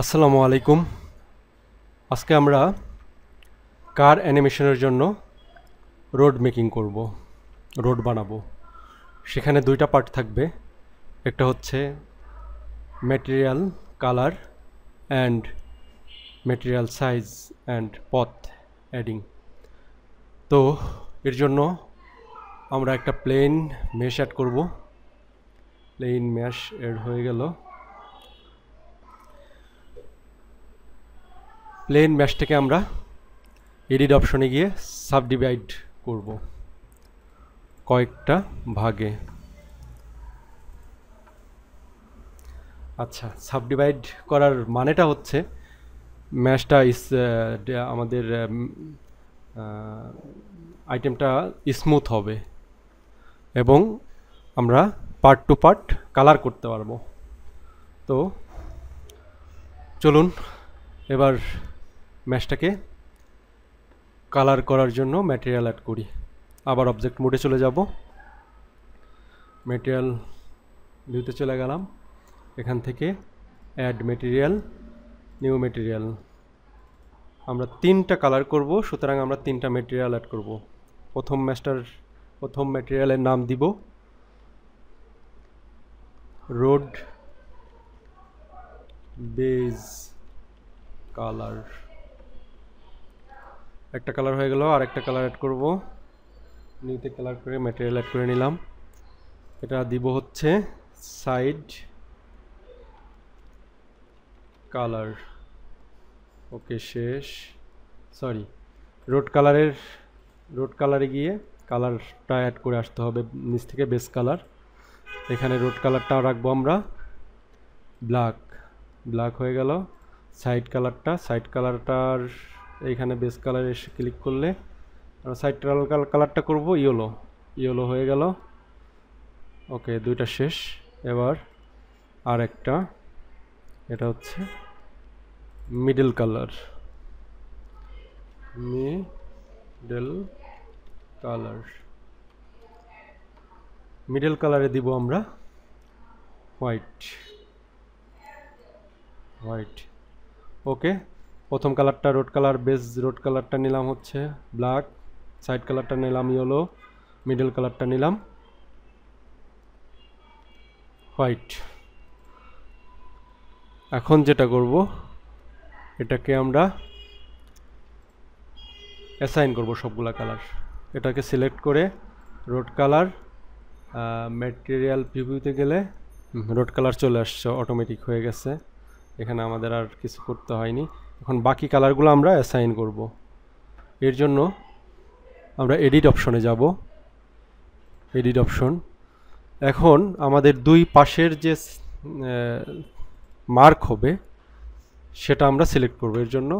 আসসালামু আলাইকুম আজকে আমরা কার অ্যানিমেশনের জন্য রোড মেকিং করব রোড বানাবো সেখানে দুইটা পার্ট থাকবে একটা হচ্ছে material colour and material size and path adding তো এর জন্য আমরা একটা প্লেন মেশ অ্যাড করব প্লেন মেশ অ্যাড হয়ে গেল প্লেন ম্যাশটাকে আমরা এডিট অপশনে গিয়ে সাবডিভাইড করব কয়েকটা ভাগে আচ্ছা সাবডিভাইড করার মানেটা হচ্ছে ম্যাশটা ইস আমাদের আইটেমটা স্মুথ হবে এবং আমরা পার্ট টু পার্ট কালার করতে পারবো তো চলুন এবার ম্যাশটাকে কালার করার জন্য ম্যাটেরিয়াল অ্যাড করি আবার অবজেক্ট মোডে চলে যাব ম্যাটেরিয়াল ভিউতে চলে গেলাম এখান থেকে অ্যাড ম্যাটেরিয়াল নিউ ম্যাটেরিয়াল আমরা তিনটা কালার করব সুতরাং আমরা তিনটা ম্যাটেরিয়াল অ্যাড করব প্রথম ম্যাস্টার প্রথম ম্যাটেরিয়ালের নাম দিব রোড বেজ কালার একটা কালার হয়ে গেল আর একটা কালার অ্যাড করবো নিতে কালার করে ম্যাটেরিয়াল অ্যাড করে নিলাম এটা দিব হচ্ছে সাইড কালার ওকে শেষ সরি রোড কালারের রোড কালারে গিয়ে কালারটা অ্যাড করে আসতে হবে নিচ থেকে বেস কালার এখানে রোড কালারটা রাখবো আমরা ব্ল্যাক ব্ল্যাক হয়ে গেল সাইড কালারটা সাইড কালারটার এইখানে বেস কালার এসে ক্লিক করলে আর সাইডটার হালকা কালারটা করব ইয়েলো ইয়েলো হয়ে গেল ওকে দুইটা শেষ এবার আর একটা এটা হচ্ছে middle colour middle colour middle কালারে দিব আমরা হোয়াইট হোয়াইট ওকে প্রথম কালারটা রোড কালার বেস রোড কালারটা নিলাম হচ্ছে ব্ল্যাক সাইড কালারটা নিলাম ইয়েলো মিডল কালারটা নিলাম হোয়াইট এখন যেটা করব এটাকে আমরা অ্যাসাইন করব সবগুলা কালার এটাকে সিলেক্ট করে রোড কালার ম্যাটেরিয়াল পিভিউতে গেলে রোড কালার চলে আসছে অটোমেটিক হয়ে গেছে এখানে আমাদের আর কিছু করতে হয়নি এখন বাকি কালারগুলো আমরা অ্যাসাইন করব এর জন্য আমরা এডিট অপশনে যাব এডিট অপশন এখন আমাদের দুই পাশের যে মার্ক হবে সেটা আমরা সিলেক্ট করব এর জন্য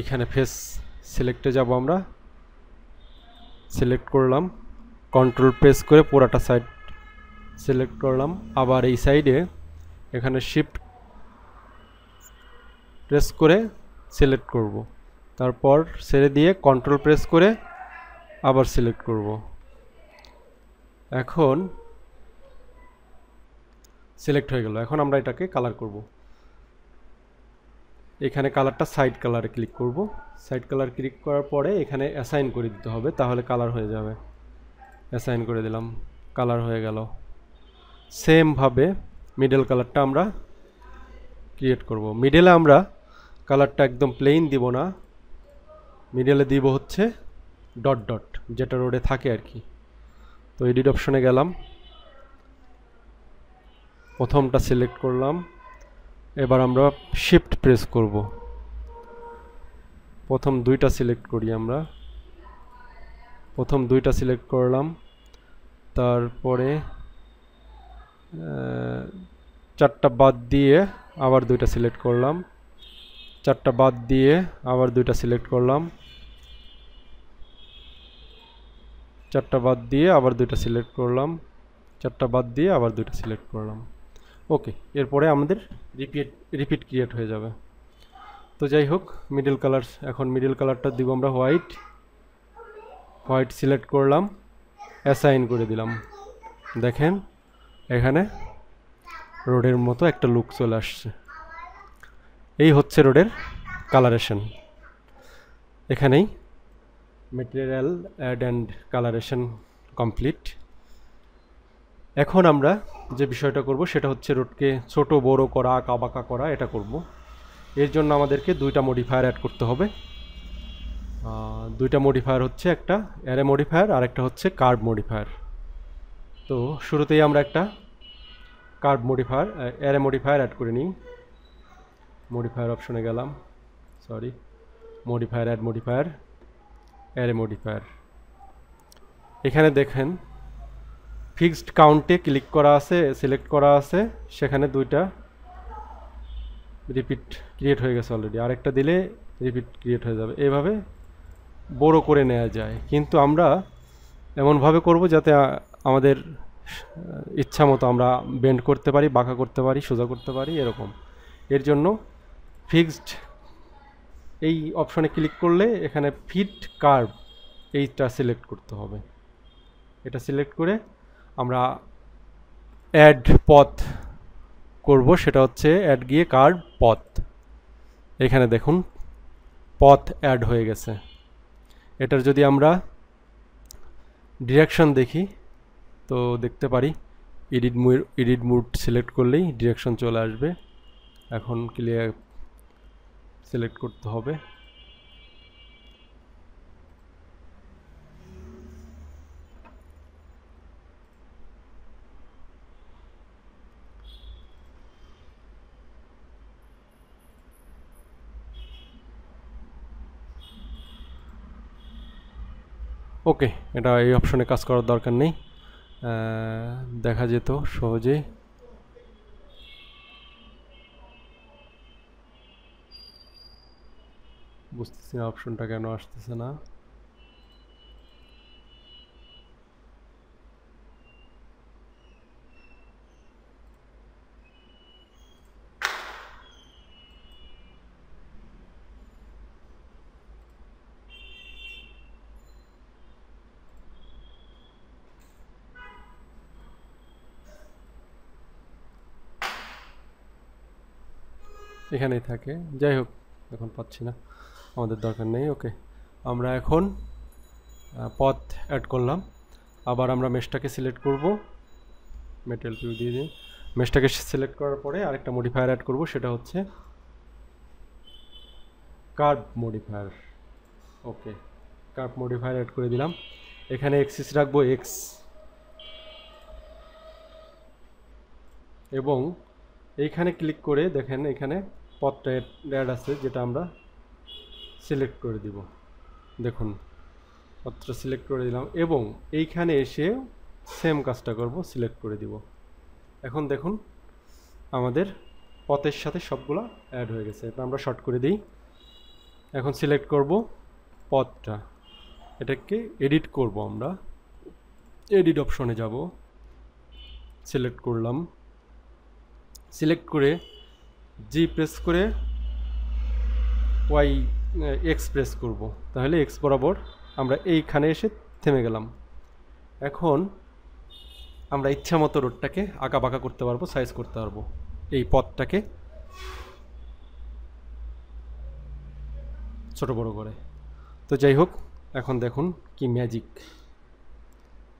এখানে ফেস সিলেক্টে যাব আমরা সিলেক্ট করলাম কন্ট্রোল প্রেস করে পুরাটা সাইড সিলেক্ট করলাম আবার এই সাইডে এখানে শিফট প্রেস করে সিলেক্ট করব তারপর ছেড়ে দিয়ে কন্ট্রোল প্রেস করে আবার সিলেক্ট করব এখন সিলেক্ট হয়ে গেল এখন আমরা এটাকে কালার করব এখানে কালারটা সাইড কালারে ক্লিক করব সাইড কালার ক্লিক করার পরে এখানে অ্যাসাইন করে দিতে হবে তাহলে কালার হয়ে যাবে অ্যাসাইন করে দিলাম কালার হয়ে গেল সেমভাবে মিডল কালারটা আমরা ক্রিয়েট করব মিডলে আমরা কালারটা একদম প্লেইন দিব না মিডিয়ালে দিব হচ্ছে ডট ডট যেটা রোডে থাকে আর কি তো এডিট অপশনে গেলাম প্রথমটা সিলেক্ট করলাম এবার আমরা শিফট প্রেস করব প্রথম দুইটা সিলেক্ট করি আমরা প্রথম দুইটা সিলেক্ট করলাম তারপরে চারটা বাদ দিয়ে আবার দুইটা সিলেক্ট করলাম চারটা বাদ দিয়ে আবার দুইটা সিলেক্ট করলাম চারটা বাদ দিয়ে আবার দুইটা সিলেক্ট করলাম চারটা বাদ দিয়ে আবার দুইটা সিলেক্ট করলাম ওকে এরপরে আমাদের রিপিট রিপিট ক্রিয়েট হয়ে যাবে তো যাই হোক মিডল কালার এখন মিডল কালারটা দিব আমরা হোয়াইট হোয়াইট সিলেক্ট করলাম অ্যাসাইন করে দিলাম দেখেন এখানে রোডের মতো একটা লুক চলে আসছে এই হচ্ছে রোডের কালারেশন এখানেই material add and colouration complete এখন আমরা যে বিষয়টা করব সেটা হচ্ছে রোডকে ছোট বড় করা কাবাকা করা এটা করব এর জন্য আমাদেরকে দুইটা মডিফায়ার অ্যাড করতে হবে দুইটা মডিফায়ার হচ্ছে একটা অ্যারে মডিফায়ার আর একটা হচ্ছে কার্ব মডিফায়ার তো শুরুতেই আমরা একটা curve modifier array modifier add করে নিই মডিফায়ার অপশনে গেলাম sorry modifier add modifier array modifier এখানে দেখেন ফিক্সড কাউন্টে ক্লিক করা আছে সিলেক্ট করা আছে সেখানে দুইটা রিপিট ক্রিয়েট হয়ে গেছে অলরেডি আরেকটা দিলে রিপিট ক্রিয়েট হয়ে যাবে এভাবে বড় করে নেওয়া যায় কিন্তু আমরা এমনভাবে করব যাতে আমাদের ইচ্ছা মতো আমরা বেন্ড করতে পারি বাঁকা করতে পারি সোজা করতে পারি এরকম এর জন্য ফিক্সড এই অপশনে ক্লিক করলে এখানে ফিট কার্ভ এইটা সিলেক্ট করতে হবে এটা সিলেক্ট করে আমরা অ্যাড পথ করব সেটা হচ্ছে অ্যাড গিয়ে কার্ভ পথ এখানে দেখুন পথ অ্যাড হয়ে গেছে এটার যদি আমরা ডিরেকশন দেখি তো দেখতে পারি edit mode edit mode select করলেই ডিরেকশন চলে আসবে এখন ক্লিয়ার সিলেক্ট করতে হবে ওকে এটা এই অপশনে কাজ করার দরকার নেই দেখা যেত সহজেই বুঝতেছি না অপশনটা কেন আসতেছে না এখানেই থাকে যাই হোক এখন পাচ্ছি না আমাদের দরকার নেই ওকে আমরা এখন পথ অ্যাড করলাম আবার আমরা মেশটাকে সিলেক্ট করব মেটেল পিউ দিয়ে দিয়ে মেশটাকে সিলেক্ট করার পরে আরেকটা মডিফায়ার অ্যাড করব সেটা হচ্ছে curve modifier okay curve modifier add করে দিলাম এখানে এক্সিস রাখবো এক্স এবং এইখানে ক্লিক করে দেখেন এখানে পথটা অ্যাড আছে যেটা আমরা সিলেক্ট করে দিব দেখুন অত্র সিলেক্ট করে দিলাম এবং এইখানে এসে সেম কাজটা করব সিলেক্ট করে দিব এখন দেখুন আমাদের পথের সাথে সবগুলো অ্যাড হয়ে গেছে এটা আমরা শর্ট করে দিই এখন সিলেক্ট করব পথটা এটাকে এডিট করব আমরা এডিট অপশনে যাব সিলেক্ট করলাম সিলেক্ট করে জি প্রেস করে ওয়াই এক্সপ্রেস করব তাহলে এক্স বরাবর আমরা এইখানে এসে থেমে গেলাম এখন আমরা ইচ্ছা মতো রোডটাকে আঁকা বাঁকা করতে পারবো সাইজ করতে পারবো এই পথটাকে ছোট বড় করে তো যাই হোক এখন দেখুন কি ম্যাজিক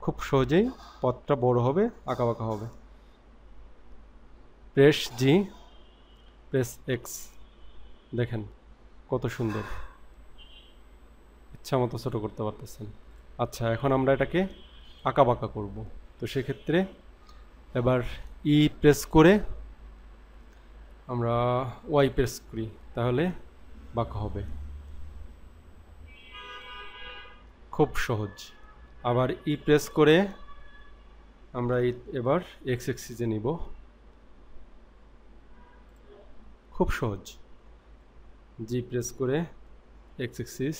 খুব সহজেই পথটা বড় হবে আঁকা বাঁকা হবে প্রেস জি প্রেস এক্স দেখেন কত সুন্দর ইচ্ছা মতো ছোটো করতে পারতেছেন আচ্ছা এখন আমরা এটাকে আঁকা বাঁকা করবো তো সেক্ষেত্রে এবার ই e প্রেস করে আমরা ওয়াই প্রেস করি তাহলে বাঁকা হবে খুব সহজ আবার ই e প্রেস করে আমরা এবার এক্স এক্সিজে নিব খুব সহজ জি প্রেস করে এক্স এক্সিস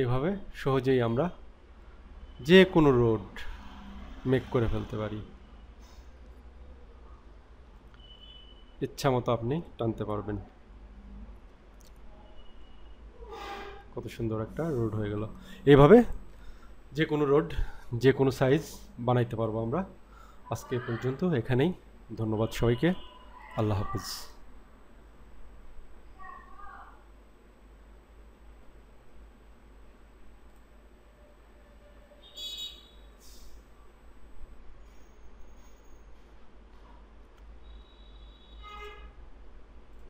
এইভাবে সহজেই আমরা যে কোনো রোড মেক করে ফেলতে পারি ইচ্ছা মতো আপনি টানতে পারবেন কত সুন্দর একটা রোড হয়ে গেল এইভাবে যে কোনো রোড যে কোনো সাইজ বানাইতে পারবো আমরা আজকে পর্যন্ত এখানেই ধন্যবাদ সবাইকে আল্লাহ হাফিজ